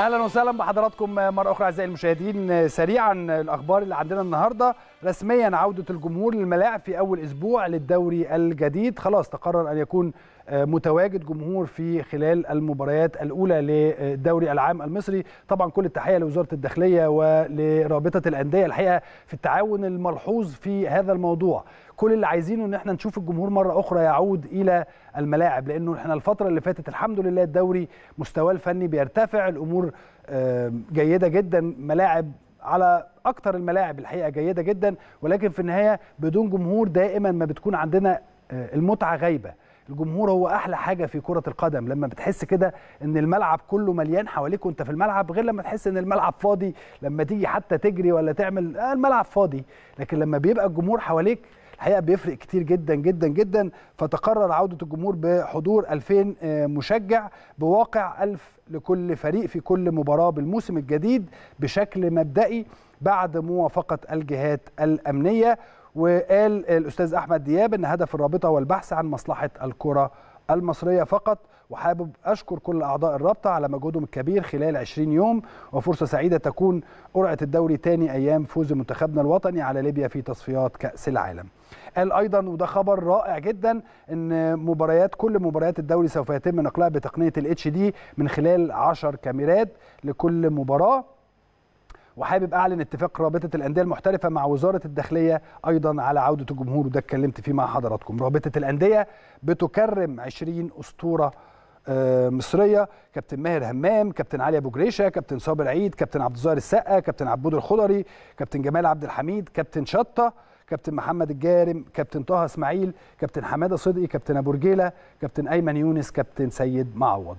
اهلا وسهلا بحضراتكم مره اخرى اعزائي المشاهدين سريعا الاخبار اللي عندنا النهارده رسميا عوده الجمهور للملاعب في اول اسبوع للدوري الجديد خلاص تقرر ان يكون متواجد جمهور في خلال المباريات الاولى للدوري العام المصري طبعا كل التحيه لوزاره الداخليه ولرابطه الانديه الحقيقه في التعاون الملحوظ في هذا الموضوع كل اللي عايزينه ان احنا نشوف الجمهور مره اخرى يعود الى الملاعب لانه احنا الفتره اللي فاتت الحمد لله الدوري مستواه الفني بيرتفع الامور جيده جدا ملاعب على اكثر الملاعب الحقيقه جيده جدا ولكن في النهايه بدون جمهور دائما ما بتكون عندنا آه، المتعه غايبه الجمهور هو احلى حاجه في كره القدم لما بتحس كده ان الملعب كله مليان حواليك وانت في الملعب غير لما تحس ان الملعب فاضي لما تيجي حتى تجري ولا تعمل آه، الملعب فاضي لكن لما بيبقى الجمهور حواليك الحقيقه بيفرق كتير جدا جدا جدا فتقرر عوده الجمهور بحضور 2000 آه، مشجع بواقع 1000 لكل فريق في كل مباراه بالموسم الجديد بشكل مبدئي بعد موافقه الجهات الامنيه وقال الاستاذ احمد دياب ان هدف الرابطه هو البحث عن مصلحه الكره المصرية فقط وحابب أشكر كل أعضاء الرابطة على مجهودهم الكبير خلال 20 يوم وفرصة سعيدة تكون قرعة الدوري تاني أيام فوز منتخبنا الوطني على ليبيا في تصفيات كأس العالم قال أيضا وده خبر رائع جدا أن مباريات كل مباريات الدوري سوف يتم نقلها بتقنية الاتش دي من خلال 10 كاميرات لكل مباراة وحابب اعلن اتفاق رابطه الانديه المحترفه مع وزاره الداخليه ايضا على عوده الجمهور وده اتكلمت فيه مع حضراتكم رابطه الانديه بتكرم 20 اسطوره آه، مصريه كابتن ماهر همام كابتن علي ابو جريشه كابتن صابر عيد كابتن عبد الظاهر السقا كابتن عبود الخضري كابتن جمال عبد الحميد كابتن شطه كابتن محمد الجارم كابتن طه اسماعيل كابتن حماده صدقي كابتن ابو رجيله كابتن ايمن يونس كابتن سيد معوض